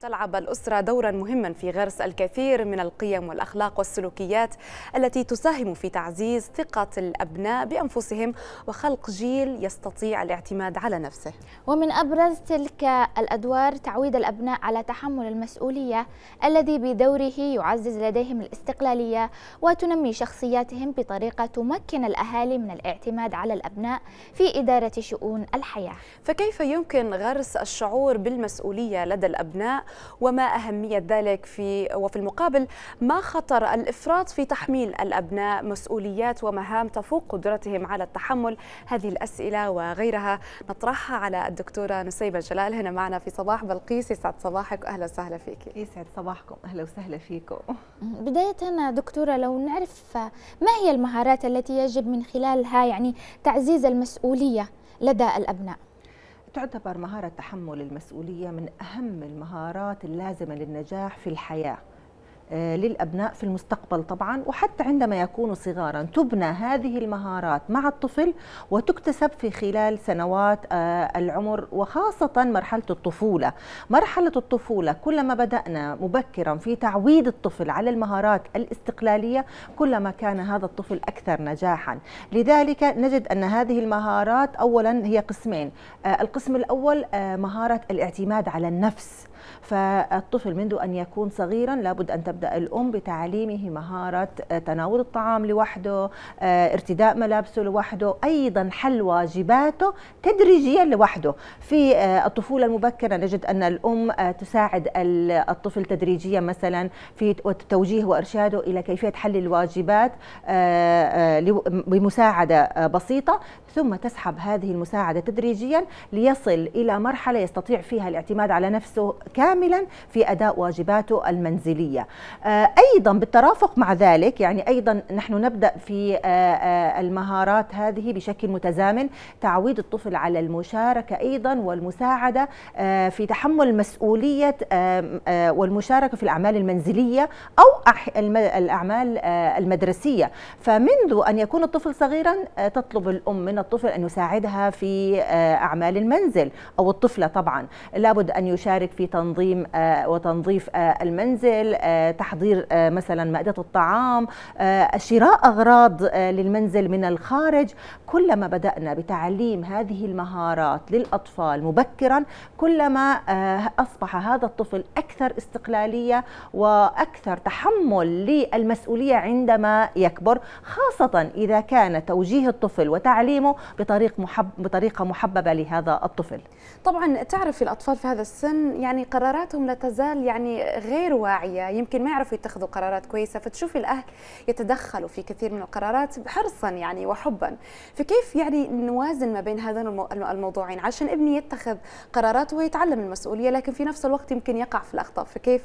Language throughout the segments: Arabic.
تلعب الأسرة دورا مهما في غرس الكثير من القيم والأخلاق والسلوكيات التي تساهم في تعزيز ثقة الأبناء بأنفسهم وخلق جيل يستطيع الاعتماد على نفسه ومن أبرز تلك الأدوار تعويد الأبناء على تحمل المسؤولية الذي بدوره يعزز لديهم الاستقلالية وتنمي شخصياتهم بطريقة تمكن الأهالي من الاعتماد على الأبناء في إدارة شؤون الحياة فكيف يمكن غرس الشعور بالمسؤولية لدى الأبناء وما أهمية ذلك في وفي المقابل ما خطر الإفراط في تحميل الأبناء مسؤوليات ومهام تفوق قدرتهم على التحمل هذه الأسئلة وغيرها نطرحها على الدكتورة نسيبة جلال هنا معنا في صباح بلقيس يسعد صباحك أهلا وسهلا فيك يسعد صباحكم أهلا وسهلا فيكم بداية دكتورة لو نعرف ما هي المهارات التي يجب من خلالها يعني تعزيز المسؤولية لدى الأبناء تعتبر مهارة تحمل المسؤولية من أهم المهارات اللازمة للنجاح في الحياة آه، للأبناء في المستقبل طبعا وحتى عندما يكونوا صغارا تبنى هذه المهارات مع الطفل وتكتسب في خلال سنوات آه، العمر وخاصة مرحلة الطفولة مرحلة الطفولة كلما بدأنا مبكرا في تعويد الطفل على المهارات الاستقلالية كلما كان هذا الطفل أكثر نجاحا لذلك نجد أن هذه المهارات أولا هي قسمين آه، القسم الأول مهارة الاعتماد على النفس فالطفل منذ أن يكون صغيرا لابد أن تبدأ الأم بتعليمه مهارة آه، تناول الطعام لوحده آه، ارتداء ملابسه لوحده أيضا حل واجباته تدريجيا لوحده في آه، الطفولة المبكرة نجد أن الأم تساعد الطفل تدريجيا مثلا في توجيه وإرشاده إلى كيفية حل الواجبات بمساعدة بسيطة ثم تسحب هذه المساعدة تدريجيا ليصل إلى مرحلة يستطيع فيها الاعتماد على نفسه كاملا في أداء واجباته المنزلية آه، أيضا بالترافق مع ذلك يعني أيضا نحن نبدأ في آه، آه، المهارات هذه بشكل متزامن تعويد الطفل على المشاركة أيضا والمساعدة في تحمل مسؤولية والمشاركة في الأعمال المنزلية أو الأعمال المدرسية فمنذ أن يكون الطفل صغيرا تطلب الأم من الطفل أن يساعدها في أعمال المنزل أو الطفلة طبعا لابد أن يشارك في تنظيم آه، وتنظيف آه، المنزل آه، تحضير مثلا مائدة الطعام شراء أغراض للمنزل من الخارج كلما بدأنا بتعليم هذه المهارات للأطفال مبكرا كلما أصبح هذا الطفل أكثر استقلالية وأكثر تحمل للمسؤولية عندما يكبر خاصة إذا كان توجيه الطفل وتعليمه بطريق محب بطريقة محببة لهذا الطفل طبعا تعرف الأطفال في هذا السن يعني قراراتهم لا تزال يعني غير واعيه يمكن ما يعرفوا يتخذوا قرارات كويسه فتشوفي الاهل يتدخلوا في كثير من القرارات حرصا يعني وحبا فكيف يعني نوازن ما بين هذين الموضوعين عشان ابني يتخذ قرارات ويتعلم المسؤوليه لكن في نفس الوقت يمكن يقع في الاخطاء فكيف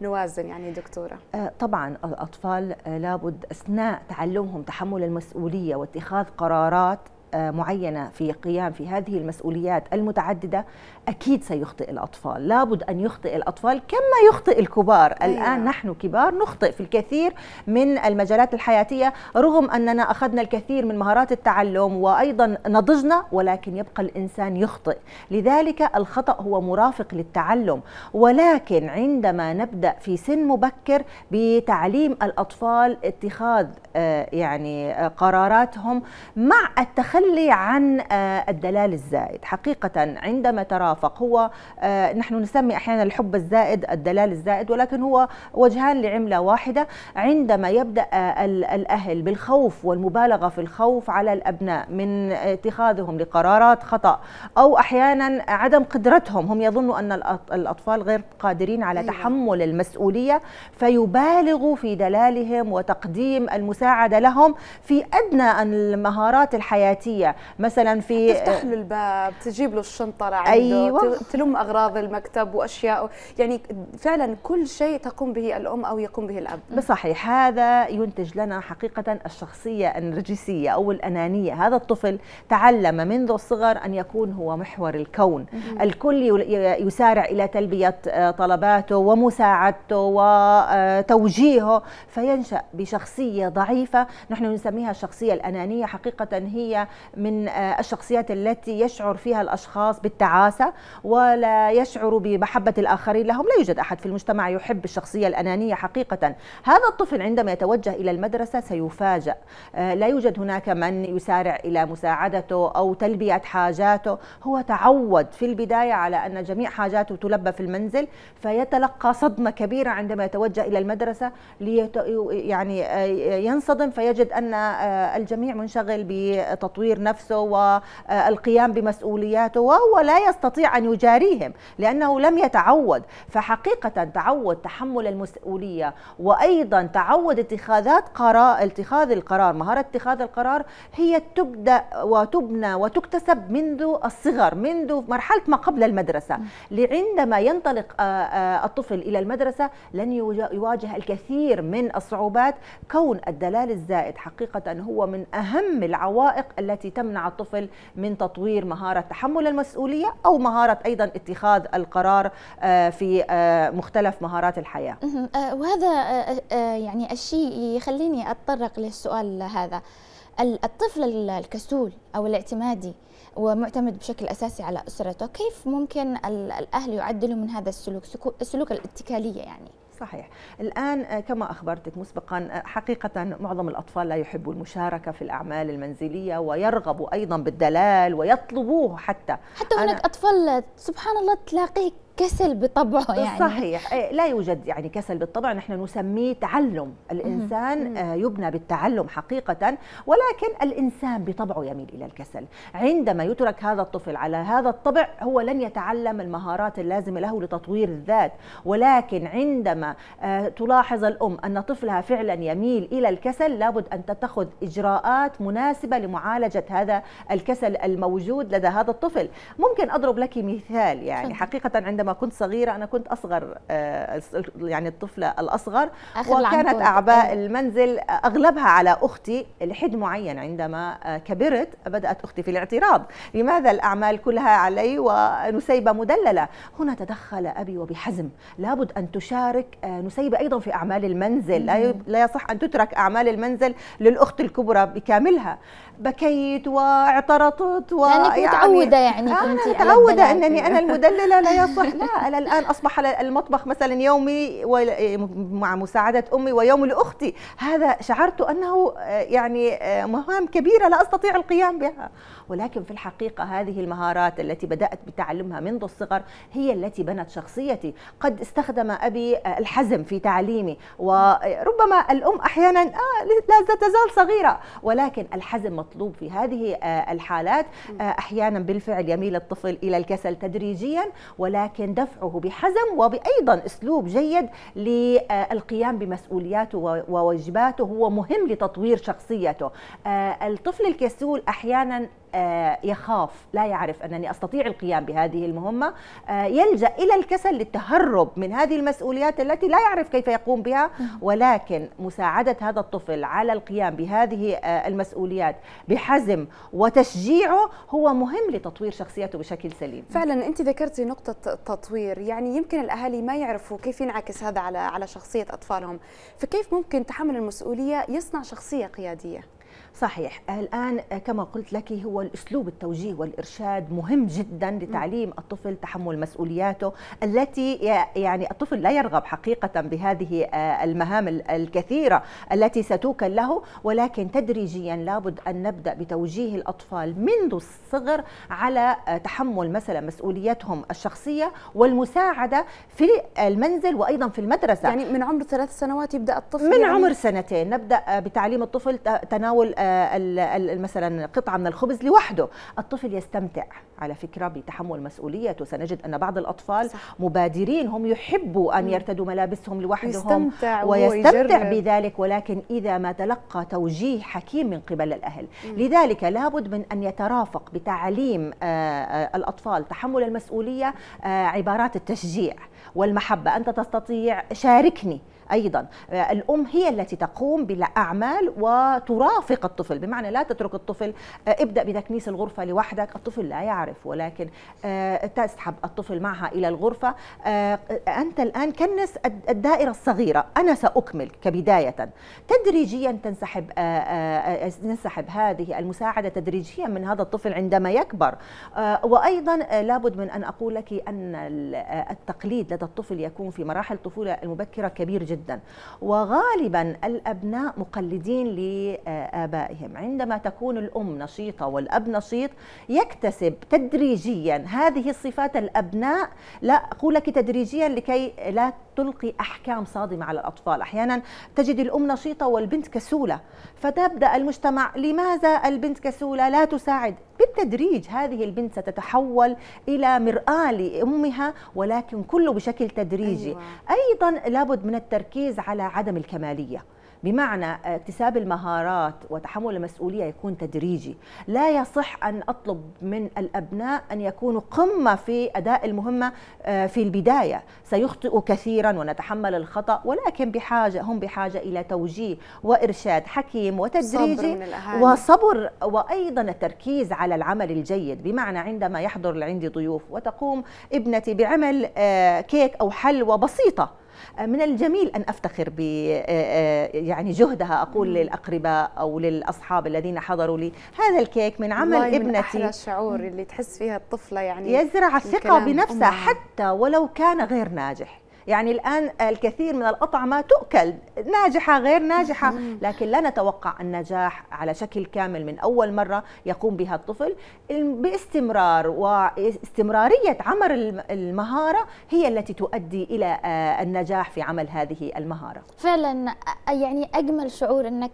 نوازن يعني دكتوره أه، طبعا الاطفال لابد اثناء تعلمهم تحمل المسؤوليه واتخاذ قرارات معينة في قيام في هذه المسؤوليات المتعددة أكيد سيخطئ الأطفال لابد أن يخطئ الأطفال كما يخطئ الكبار أيوة. الآن نحن كبار نخطئ في الكثير من المجالات الحياتية رغم أننا أخذنا الكثير من مهارات التعلم وأيضا نضجنا ولكن يبقى الإنسان يخطئ لذلك الخطأ هو مرافق للتعلم ولكن عندما نبدأ في سن مبكر بتعليم الأطفال اتخاذ آه، يعني قراراتهم مع التخلف لي عن آه، الدلال الزائد حقيقة عندما ترافق هو آه، نحن نسمي أحيانا الحب الزائد الدلال الزائد ولكن هو وجهان لعملة واحدة عندما يبدأ آه، الأهل بالخوف والمبالغة في الخوف على الأبناء من اتخاذهم لقرارات خطأ أو أحيانا عدم قدرتهم هم يظنوا أن الأطفال غير قادرين على أيوة. تحمل المسؤولية فيبالغوا في دلالهم وتقديم المساعدة لهم في أدنى المهارات الحياتية ذاتيه مثلا في آه، تفتح له الباب تجيب له الشنطه لعنده أيوة. تلم اغراض المكتب واشياء يعني فعلا كل شيء تقوم به الام او يقوم به الاب بصحيح هذا ينتج لنا حقيقه الشخصيه النرجسيه او الانانيه هذا الطفل تعلم منذ الصغر ان يكون هو محور الكون الكل يسارع الى تلبيه آه، طلباته ومساعدته وتوجيهه آه، فينشا بشخصيه ضعيفه نحن نسميها الشخصيه الانانيه حقيقه هي من آه، الشخصيات التي يشعر فيها الأشخاص بالتعاسة ولا يشعر بمحبة الآخرين لهم لا يوجد أحد في المجتمع يحب الشخصية الأنانية حقيقة هذا الطفل عندما يتوجه إلى المدرسة سيفاجأ آه، لا يوجد هناك من يسارع إلى مساعدته أو تلبية حاجاته هو تعود في البداية على أن جميع حاجاته تلبى في المنزل فيتلقى صدمة كبيرة عندما يتوجه إلى المدرسة ليت يعني آه، ينصدم فيجد أن الجميع منشغل بتطوير تطوير نفسه والقيام آه، بمسؤولياته وهو لا يستطيع أن يجاريهم لأنه لم يتعود فحقيقة تعود تحمل المسؤولية وأيضا تعود اتخاذات قرار اتخاذ القرار مهارة اتخاذ القرار هي تبدأ وتبنى وتكتسب منذ الصغر منذ مرحلة ما قبل المدرسة لعندما ينطلق آه، آه، الطفل إلى المدرسة لن يواجه الكثير من الصعوبات كون الدلال الزائد حقيقة هو من أهم العوائق التي التي تمنع الطفل من تطوير مهارة تحمل المسؤولية أو مهارة أيضا اتخاذ القرار آه، في آه، مختلف مهارات الحياة آه، وهذا يعني الشيء يخليني أتطرق للسؤال هذا الطفل الكسول أو الاعتمادي ومعتمد بشكل أساسي على أسرته كيف ممكن الأهل يعدلوا من هذا السلوك سلوك الاتكالية يعني صحيح الآن آه، كما أخبرتك مسبقا آه، حقيقة معظم الأطفال لا يحبوا المشاركة في الأعمال المنزلية ويرغبوا أيضا بالدلال ويطلبوه حتى حتى هناك أطفال سبحان الله تلاقيه كسل بطبعه يعني صحيح إيه، لا يوجد يعني كسل بالطبع نحن نسميه تعلم الإنسان آه، يبنى بالتعلم حقيقة ولكن الإنسان بطبعه يميل إلى الكسل عندما يترك هذا الطفل على هذا الطبع هو لن يتعلم المهارات اللازمة له لتطوير الذات ولكن عندما آه، تلاحظ الأم أن طفلها فعلا يميل إلى الكسل لابد أن تتخذ إجراءات مناسبة لمعالجة هذا الكسل الموجود لدى هذا الطفل ممكن أضرب لك مثال يعني حقيقة عندما عندما كنت صغيرة أنا كنت أصغر آه، يعني الطفلة الأصغر وكانت أعباء أيوة. المنزل آه، أغلبها على أختي لحد معين عندما آه، كبرت بدأت أختي في الاعتراض لماذا الأعمال كلها علي ونسيبة مدللة هنا تدخل أبي وبحزم لابد أن تشارك نسيبة أيضا في أعمال المنزل لا يصح أن تترك أعمال المنزل للأخت الكبرى بكاملها بكيت واعترضت و يعني متعودة يعني كنت متعودة أنني أنا المدللة لا يصح لا أنا الآن أصبح المطبخ مثلا يومي مع مساعدة أمي ويوم لأختي هذا شعرت أنه آه، يعني آه، مهام كبيرة لا أستطيع القيام بها ولكن في الحقيقة هذه المهارات التي بدأت بتعلمها منذ الصغر هي التي بنت شخصيتي قد استخدم أبي آه، الحزم في تعليمي وربما الأم أحيانا لا تزال صغيرة ولكن الحزم مطلوب في هذه الحالات أحيانا بالفعل يميل الطفل إلى الكسل تدريجيا ولكن ولكن دفعه بحزم وبأيضا أسلوب جيد للقيام بمسؤولياته وواجباته هو مهم لتطوير شخصيته آه، الطفل الكسول أحيانا آه، يخاف لا يعرف أنني أستطيع القيام بهذه المهمة آه، يلجأ إلى الكسل للتهرب من هذه المسؤوليات التي لا يعرف كيف يقوم بها نعم. ولكن مساعدة هذا الطفل على القيام بهذه آه، المسؤوليات بحزم وتشجيعه هو مهم لتطوير شخصيته بشكل سليم فعلا أنت ذكرتي نقطة تطوير يعني يمكن الأهالي ما يعرفوا كيف ينعكس هذا على على شخصية أطفالهم فكيف ممكن تحمل المسؤولية يصنع شخصية قيادية صحيح الآن كما قلت لك هو الأسلوب التوجيه والإرشاد مهم جدا لتعليم الطفل تحمل مسؤولياته التي يعني الطفل لا يرغب حقيقة بهذه آه، المهام الكثيرة التي ستوكل له ولكن تدريجيا لابد أن نبدأ بتوجيه الأطفال منذ الصغر على آه، تحمل مثلا مسؤوليتهم الشخصية والمساعدة في المنزل وأيضا في المدرسة يعني من عمر ثلاث سنوات يبدأ الطفل من يعني عمر سنتين نبدأ آه، بتعليم الطفل تناول آه، مثلا قطعه من الخبز لوحده الطفل يستمتع على فكره بتحمل مسؤوليته سنجد ان بعض الاطفال صح. مبادرين هم يحبوا ان يرتدوا ملابسهم لوحدهم يستمتع ويستمتع بذلك ولكن اذا ما تلقى توجيه حكيم من قبل الاهل مم. لذلك لابد من ان يترافق بتعليم آه، آه، الاطفال تحمل المسؤوليه عبارات التشجيع والمحبه انت تستطيع شاركني أيضا آه، الأم هي التي تقوم بالأعمال وترافق الطفل بمعنى لا تترك الطفل آه، ابدأ بتكنيس الغرفة لوحدك الطفل لا يعرف ولكن آه، تسحب الطفل معها إلى الغرفة أنت الآن كنس الدائرة الصغيرة أنا سأكمل كبداية تدريجيا تنسحب تنسحب هذه المساعدة تدريجيا من هذا الطفل عندما يكبر وأيضا لابد من أن أقول لك أن التقليد لدى الطفل يكون في مراحل الطفولة المبكرة كبير جدا جدا وغالبا الأبناء مقلدين لآبائهم عندما تكون الأم نشيطة والأب نشيط يكتسب تدريجيا هذه الصفات الأبناء لا أقول لك تدريجيا لكي لا تلقي أحكام صادمة على الأطفال أحيانا تجد الأم نشيطة والبنت كسولة فتبدأ المجتمع لماذا البنت كسولة لا تساعد بالتدريج هذه البنت ستتحول إلى مرآة لأمها ولكن كله بشكل تدريجي أيوة. أيضا لابد من التركيز التركيز على عدم الكماليه بمعنى اكتساب المهارات وتحمل المسؤولية يكون تدريجي لا يصح أن أطلب من الأبناء أن يكونوا قمة في أداء المهمة آه، في البداية سيخطئوا كثيرا ونتحمل الخطأ ولكن بحاجة هم بحاجة إلى توجيه وإرشاد حكيم وتدريجي وصبر وأيضا التركيز على العمل الجيد بمعنى عندما يحضر عندي ضيوف وتقوم ابنتي بعمل آه، كيك أو حلوى بسيطة آه، من الجميل ان افتخر ب آه، آه، يعني جهدها اقول للاقرباء او للاصحاب الذين حضروا لي هذا الكيك من عمل ابنتي من احلى الشعور اللي تحس فيها الطفله يعني يزرع الثقه بنفسها أمها. حتى ولو كان غير ناجح يعني الآن الكثير من الأطعمة تؤكل ناجحة غير ناجحة لكن لا نتوقع النجاح على شكل كامل من أول مرة يقوم بها الطفل باستمرار واستمرارية عمل المهارة هي التي تؤدي إلى آه، النجاح في عمل هذه المهارة فعلا يعني أجمل شعور أنك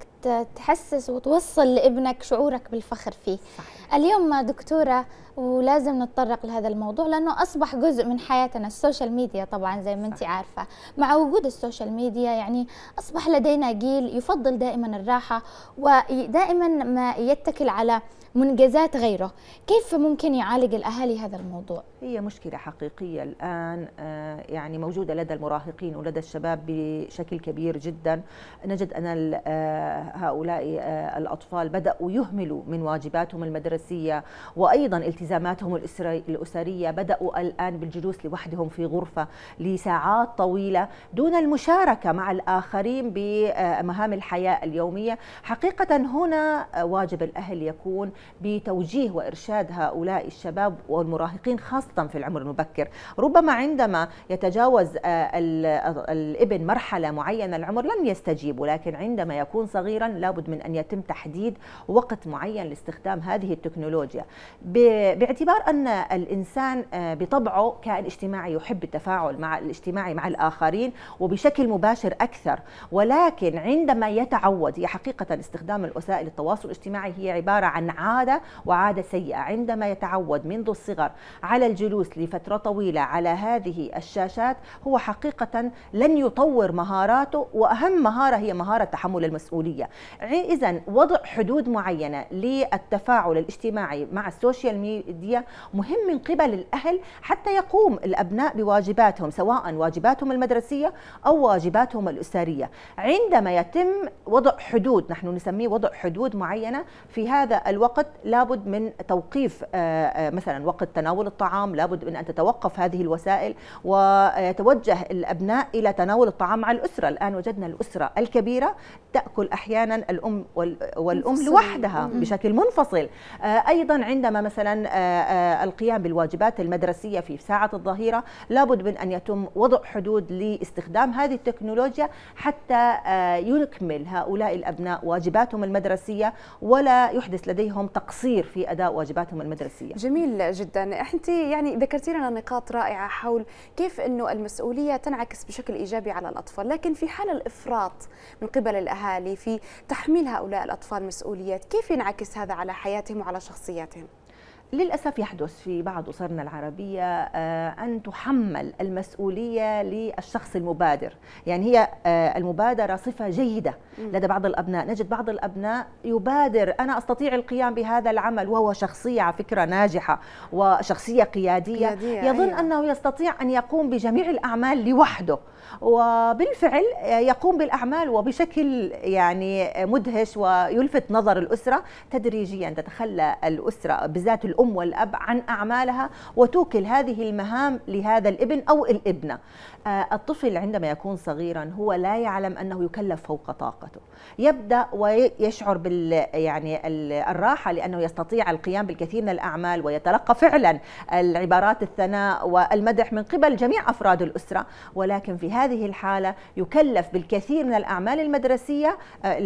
تحسس وتوصل لابنك شعورك بالفخر فيه صحيح. اليوم دكتورة ولازم نتطرق لهذا الموضوع لأنه أصبح جزء من حياتنا السوشيال ميديا طبعا زي ما انت انتي عارفة مع وجود السوشيال ميديا يعني أصبح لدينا جيل يفضل دائما الراحة ودائما ما يتكل على منجزات غيره كيف ممكن يعالج الأهالي هذا الموضوع؟ هي مشكلة حقيقية الآن آه، يعني موجودة لدى المراهقين ولدى الشباب بشكل كبير جدا نجد أن آه، هؤلاء آه، الأطفال بدأوا يهملوا من واجباتهم المدرسية وأيضا التزاماتهم الأسرية بدأوا الآن بالجلوس لوحدهم في غرفة لساعات طويلة دون المشاركة مع الآخرين بمهام الحياة اليومية حقيقة هنا واجب الأهل يكون بتوجيه وإرشاد هؤلاء الشباب والمراهقين خاصة في العمر المبكر ربما عندما يتجاوز آه، الابن مرحلة معينة العمر لم يستجيب ولكن عندما يكون صغيرا لابد من أن يتم تحديد وقت معين لاستخدام هذه التكنولوجيا باعتبار أن الإنسان آه، بطبعه كائن اجتماعي يحب التفاعل مع الاجتماعي مع الآخرين وبشكل مباشر أكثر ولكن عندما يتعود هي حقيقة استخدام الوسائل التواصل الاجتماعي هي عبارة عن عادة وعادة سيئة عندما يتعود منذ الصغر على الجلوس لفترة طويلة على هذه الشاشات هو حقيقة لن يطور مهاراته وأهم مهارة هي مهارة تحمل المسؤولية إذا وضع حدود معينة للتفاعل الاجتماعي مع السوشيال ميديا مهم من قبل الأهل حتى يقوم الأبناء بواجباتهم سواء واجباتهم المدرسية أو واجباتهم الأسرية عندما يتم وضع حدود نحن نسميه وضع حدود معينة في هذا الوقت وقت لابد من توقيف آه، آه، مثلا وقت تناول الطعام لابد من أن تتوقف هذه الوسائل ويتوجه الأبناء إلى تناول الطعام مع الأسرة الآن وجدنا الأسرة الكبيرة تأكل أحيانا الأم والأم لوحدها بشكل منفصل آه، أيضا عندما مثلا القيام بالواجبات المدرسية في ساعة الظهيرة لابد من أن يتم وضع حدود لاستخدام هذه التكنولوجيا حتى يكمل هؤلاء الأبناء واجباتهم المدرسية ولا يحدث لديهم تقصير في اداء واجباتهم المدرسيه. جميل جدا، انت يعني ذكرتي لنا نقاط رائعه حول كيف انه المسؤوليه تنعكس بشكل ايجابي على الاطفال، لكن في حال الافراط من قبل الاهالي في تحميل هؤلاء الاطفال مسؤوليات، كيف ينعكس هذا على حياتهم وعلى شخصياتهم؟ للأسف يحدث في بعض أسرنا العربية آه، أن تحمل المسؤولية للشخص المبادر يعني هي آه، المبادرة صفة جيدة لدى بعض الأبناء نجد بعض الأبناء يبادر أنا أستطيع القيام بهذا العمل وهو شخصية على فكرة ناجحة وشخصية قيادية, قيادية يظن أيوة. أنه يستطيع أن يقوم بجميع الأعمال لوحده وبالفعل آه، يقوم بالأعمال وبشكل يعني مدهش ويلفت نظر الأسرة تدريجيا تتخلى الأسرة بالذات الأم الأم والأب عن أعمالها وتوكل هذه المهام لهذا الابن أو الابنة آه، الطفل عندما يكون صغيرا هو لا يعلم أنه يكلف فوق طاقته يبدأ ويشعر بال يعني الراحة لأنه يستطيع القيام بالكثير من الأعمال ويتلقى فعلا العبارات الثناء والمدح من قبل جميع أفراد الأسرة ولكن في هذه الحالة يكلف بالكثير من الأعمال المدرسية آه،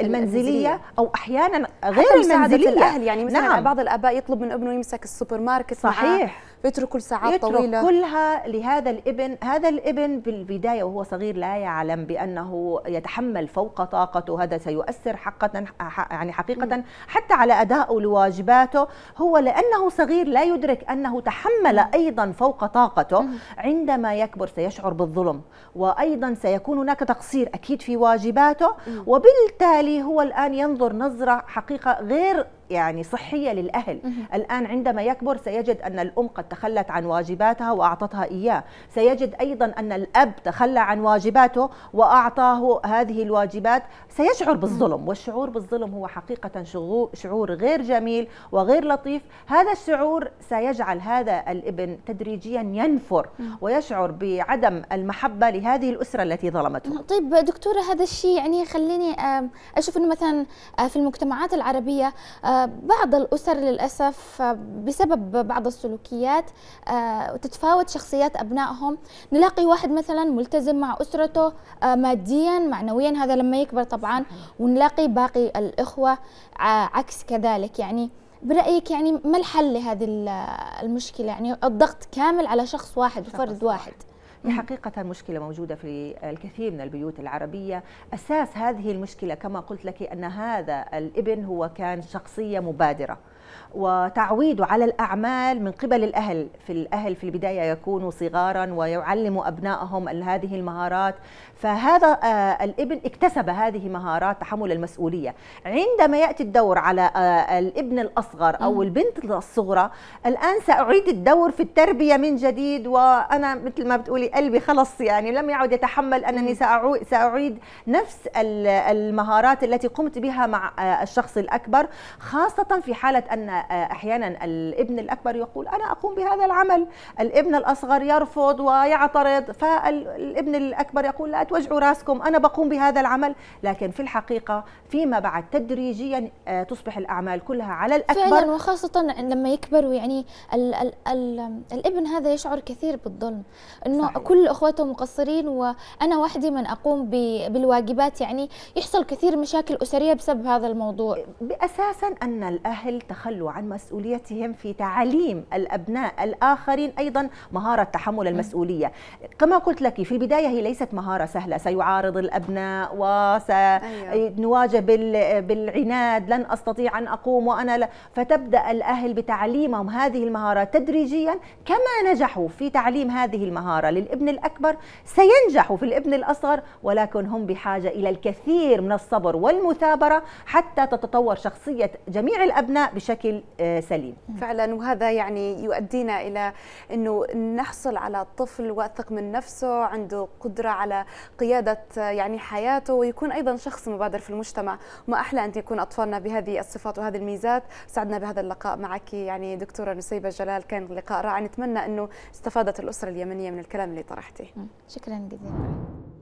المنزلية أو أحيانا غير المنزلية الأهل يعني مثلا نعم. بعض الآباء يطلب من ابنه يمسك السوبر ماركت صحيح بيتركوا لساعات يترك طويله كلها لهذا الابن هذا الابن بالبدايه وهو صغير لا يعلم بانه يتحمل فوق طاقته هذا سيؤثر حقا يعني حقيقه حتى على ادائه لواجباته هو لانه صغير لا يدرك انه تحمل ايضا فوق طاقته عندما يكبر سيشعر بالظلم وايضا سيكون هناك تقصير اكيد في واجباته وبالتالي هو الان ينظر نظره حقيقه غير يعني صحية للأهل الآن عندما يكبر سيجد أن الأم قد تخلت عن واجباتها وأعطتها إياه سيجد أيضا أن الأب تخلى عن واجباته وأعطاه هذه الواجبات سيشعر بالظلم والشعور بالظلم هو حقيقة شعور غير جميل وغير لطيف هذا الشعور سيجعل هذا الابن تدريجيا ينفر ويشعر بعدم المحبة لهذه الأسرة التي ظلمته نعم، طيب دكتورة هذا الشيء يعني خليني أشوف أنه مثلا آه، في المجتمعات العربية آه، بعض الأسر للأسف بسبب بعض السلوكيات آه، تتفاوت شخصيات أبنائهم نلاقي واحد مثلا ملتزم مع أسرته آه، ماديا معنويا هذا لما يكبر طبعا ونلاقي باقي الإخوة آه، عكس كذلك يعني برأيك يعني ما الحل لهذه المشكلة يعني الضغط كامل على شخص واحد وفرد واحد هي حقيقة مشكلة موجودة في الكثير من البيوت العربية أساس هذه المشكلة كما قلت لك أن هذا الابن هو كان شخصية مبادرة وتعويده على الأعمال من قبل الأهل في الأهل في البداية يكونوا صغارا ويعلموا أبنائهم هذه المهارات فهذا آه، الابن اكتسب هذه مهارات تحمل المسؤولية عندما يأتي الدور على آه، الابن الأصغر أو البنت الصغرى الآن سأعيد الدور في التربية من جديد وأنا مثل ما بتقولي قلبي خلص يعني لم يعد يتحمل أنني سأعيد نفس المهارات التي قمت بها مع آه، الشخص الأكبر خاصة في حالة أن لان آه، احيانا الابن الاكبر يقول انا اقوم بهذا العمل الابن الاصغر يرفض ويعترض فالابن الاكبر يقول لا توجعوا راسكم انا بقوم بهذا العمل لكن في الحقيقه فيما بعد تدريجيا آه، تصبح الاعمال كلها على الاكبر فعلا وخاصه لما يكبروا يعني الـ الـ الـ الابن هذا يشعر كثير بالظلم انه صحيح. كل اخواته مقصرين وانا وحدي من اقوم بالواجبات يعني يحصل كثير مشاكل اسريه بسبب هذا الموضوع اساسا ان الاهل تخلوا يتخلوا عن مسؤوليتهم في تعليم الأبناء الآخرين أيضا مهارة تحمل المسؤولية كما قلت لك في البداية هي ليست مهارة سهلة سيعارض الأبناء وسنواجه أيوه. بالعناد لن أستطيع أن أقوم وأنا لا فتبدأ الأهل بتعليمهم هذه المهارة تدريجيا كما نجحوا في تعليم هذه المهارة للابن الأكبر سينجحوا في الابن الأصغر ولكن هم بحاجة إلى الكثير من الصبر والمثابرة حتى تتطور شخصية جميع الأبناء بشكل بشكل آه، سليم فعلا وهذا يعني يؤدينا الى انه نحصل على طفل واثق من نفسه عنده قدره على قياده آه، يعني حياته ويكون ايضا شخص مبادر في المجتمع ما احلى ان يكون اطفالنا بهذه الصفات وهذه الميزات سعدنا بهذا اللقاء معك يعني دكتوره نسيبه جلال كان لقاء رائع نتمنى انه استفادت الاسره اليمنيه من الكلام اللي طرحته شكرا جزيلا